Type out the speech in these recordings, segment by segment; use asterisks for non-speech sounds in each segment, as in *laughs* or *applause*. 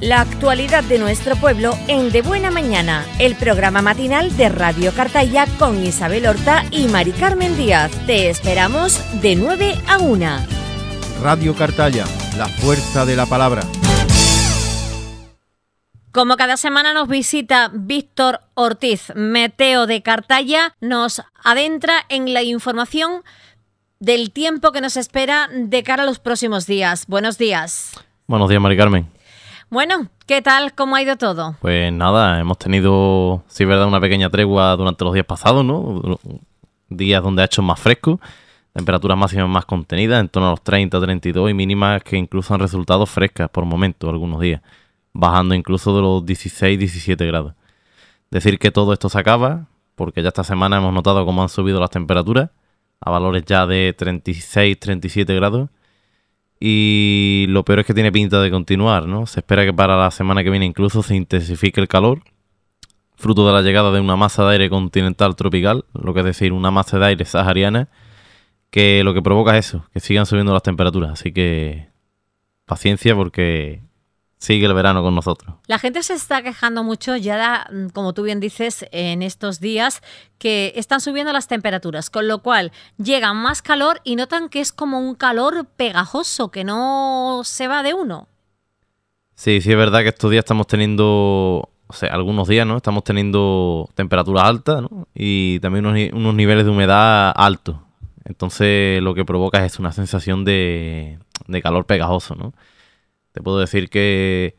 La actualidad de nuestro pueblo en De Buena Mañana, el programa matinal de Radio Cartaya con Isabel Horta y Mari Carmen Díaz. Te esperamos de 9 a 1. Radio Cartaya, la fuerza de la palabra. Como cada semana nos visita Víctor Ortiz, meteo de Cartaya, nos adentra en la información del tiempo que nos espera de cara a los próximos días. Buenos días. Buenos días, Mari Carmen. Bueno, ¿qué tal? ¿Cómo ha ido todo? Pues nada, hemos tenido, sí, verdad, una pequeña tregua durante los días pasados, ¿no? Días donde ha hecho más fresco, temperaturas máximas más contenidas, en torno a los 30, 32 y mínimas que incluso han resultado frescas por momentos, algunos días, bajando incluso de los 16, 17 grados. Decir que todo esto se acaba, porque ya esta semana hemos notado cómo han subido las temperaturas a valores ya de 36, 37 grados y lo peor es que tiene pinta de continuar, ¿no? Se espera que para la semana que viene incluso se intensifique el calor, fruto de la llegada de una masa de aire continental tropical, lo que es decir, una masa de aire sahariana, que lo que provoca es eso, que sigan subiendo las temperaturas. Así que paciencia porque sigue el verano con nosotros. La gente se está quejando mucho, ya mm, como tú bien dices, en estos días que están subiendo las temperaturas, con lo cual llega más calor y notan que es como un calor pegajoso, que no se va de uno. Sí, sí, es verdad que estos días estamos teniendo, o sea, algunos días, ¿no? Estamos teniendo temperaturas altas, ¿no? Y también unos, niveles de humedad altos. Entonces lo que provoca es una sensación de, de calor pegajoso, ¿no? Te puedo decir que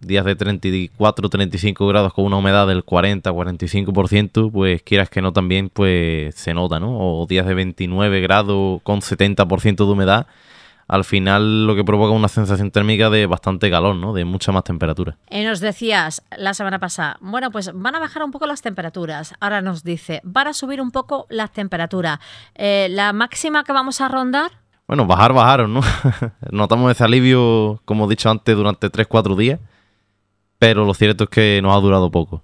días de 34, 35 grados con una humedad del 40, 45%, pues quieras que no también, pues se nota, ¿no? O días de 29 grados con 70% de humedad, al final lo que provoca una sensación térmica de bastante calor, ¿no? De mucha más temperatura. Y eh, nos decías la semana pasada, bueno, pues van a bajar un poco las temperaturas. Ahora nos dice, van a subir un poco las temperaturas. Eh, la máxima que vamos a rondar bueno, bajar, bajaron, ¿no? *laughs* Notamos ese alivio, como he dicho antes, durante 3-4 días. Pero lo cierto es que nos ha durado poco.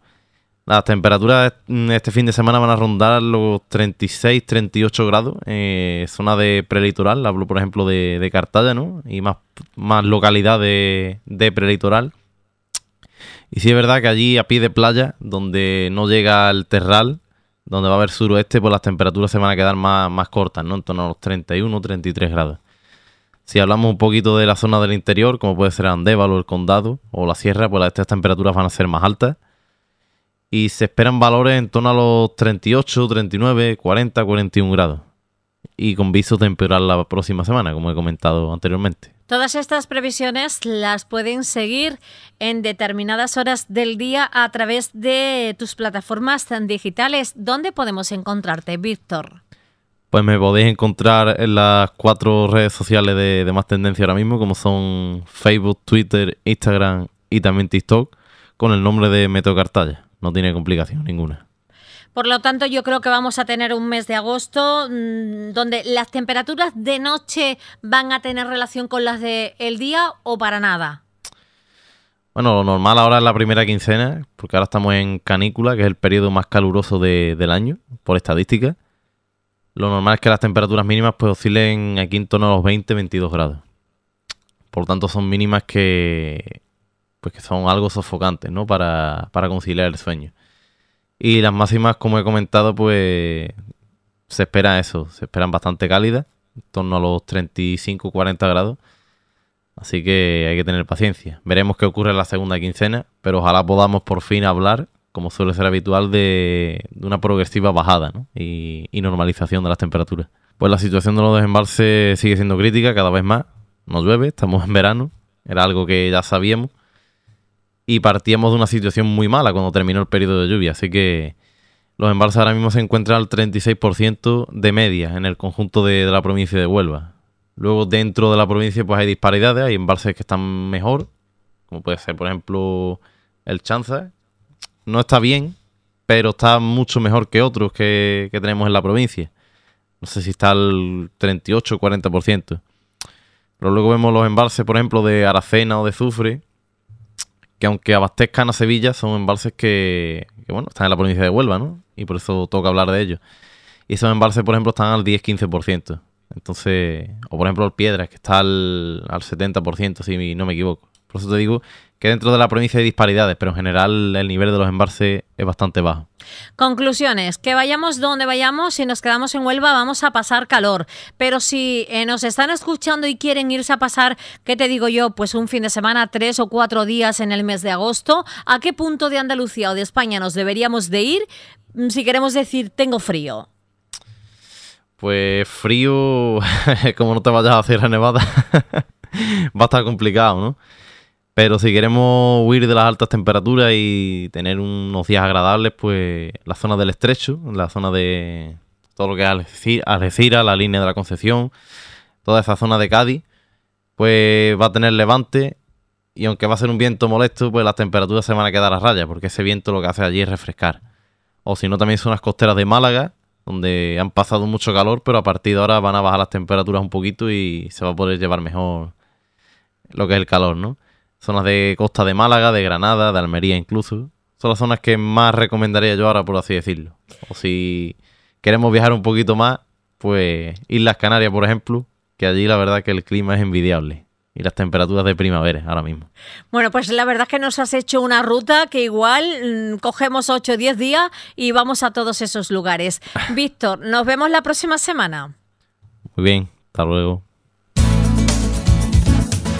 Las temperaturas mm, este fin de semana van a rondar los 36-38 grados. Eh, zona de prelitoral, hablo por ejemplo de, de ¿no? Y más, más localidad de, de prelitoral. Y sí es verdad que allí a pie de playa, donde no llega el terral, donde va a haber suroeste, pues las temperaturas se van a quedar más, cortas, ¿no? En torno a los 31, 33 grados. Si hablamos un poquito de la zona del interior, como puede ser Andéval o el Condado o la Sierra, pues estas temperaturas van a ser más altas. Y se esperan valores en torno a los 38, 39, 40, 41 grados. Y con viso temporal la próxima semana, como he comentado anteriormente. Todas estas previsiones las pueden seguir en determinadas horas del día a través de tus plataformas tan digitales. ¿Dónde podemos encontrarte, Víctor? Pues me podéis encontrar en las cuatro redes sociales de, más tendencia ahora mismo, como son Facebook, Twitter, Instagram y también TikTok, con el nombre de Meteo Cartalla. No tiene complicación ninguna. Por lo tanto, yo creo que vamos a tener un mes de agosto mm, donde las temperaturas de noche van a tener relación con las del día o para nada. Bueno, lo normal ahora es la primera quincena, porque ahora estamos en canícula, que es el periodo más caluroso del año, por estadística. Lo normal es que las temperaturas mínimas pues oscilen aquí en torno a los 20-22 grados. Por lo tanto, son mínimas que, pues, que son algo sofocantes, ¿no? para conciliar el sueño. Y las máximas, como he comentado, pues se espera eso, se esperan bastante cálidas, en torno a los 35-40 grados. Así que hay que tener paciencia. Veremos qué ocurre en la segunda quincena, pero ojalá podamos por fin hablar, como suele ser habitual, de, una progresiva bajada y, normalización de las temperaturas. Pues la situación de los desembalses sigue siendo crítica cada vez más. nos llueve, estamos en verano, era algo que ya sabíamos y partíamos de una situación muy mala cuando terminó el periodo de lluvia. Así que los embalses ahora mismo se encuentran al 36% de media en el conjunto de, la provincia de Huelva. Luego dentro de la provincia pues hay disparidades, hay embalses que están mejor, como puede ser por ejemplo el Chanza. No está bien, pero está mucho mejor que otros que, tenemos en la provincia. No sé si está al 38 o 40%. Pero luego vemos los embalses, por ejemplo, de Aracena o de Zufre, que aunque abastezcan a Sevilla, son embalses que, que, bueno, están en la provincia de Huelva, ¿no? Y por eso toca hablar de ellos. Y esos embalses, por ejemplo, están al 10-15%. Entonces, o por ejemplo, el Piedras, que está al, al 70%, si no me equivoco. Por eso te digo que dentro de la provincia hay disparidades, pero en general el nivel de los embarces es bastante bajo. Conclusiones, que vayamos donde vayamos, si nos quedamos en Huelva vamos a pasar calor, pero si eh, nos están escuchando y quieren irse a pasar, ¿qué te digo yo? Pues un fin de semana, tres o cuatro días en el mes de agosto, ¿a qué punto de Andalucía o de España nos deberíamos de ir mm, si queremos decir tengo frío? Pues frío, *laughs* como no te vayas a hacer la Nevada, *laughs* va a estar complicado, ¿no? Pero si queremos huir de las altas temperaturas y tener unos días agradables, pues la zona del estrecho, la zona de todo lo que es Algeciras, la línea de la Concepción, toda esa zona de Cádiz, pues va a tener levante y aunque va a ser un viento molesto, pues las temperaturas se van a quedar a raya, porque ese viento lo que hace allí es refrescar. O si no, también son las costeras de Málaga, donde han pasado mucho calor, pero a partir de ahora van a bajar las temperaturas un poquito y se va a poder llevar mejor lo que es el calor, ¿no? Zonas de costa de Málaga, de Granada, de Almería incluso. Son las zonas que más recomendaría yo ahora, por así decirlo. O si queremos viajar un poquito más, pues Islas Canarias, por ejemplo, que allí la verdad que el clima es envidiable y las temperaturas de primavera ahora mismo. Bueno, pues la verdad es que nos has hecho una ruta que igual mm, cogemos 8 o 10 días y vamos a todos esos lugares. *laughs* Víctor, nos vemos la próxima semana. Muy bien, hasta luego.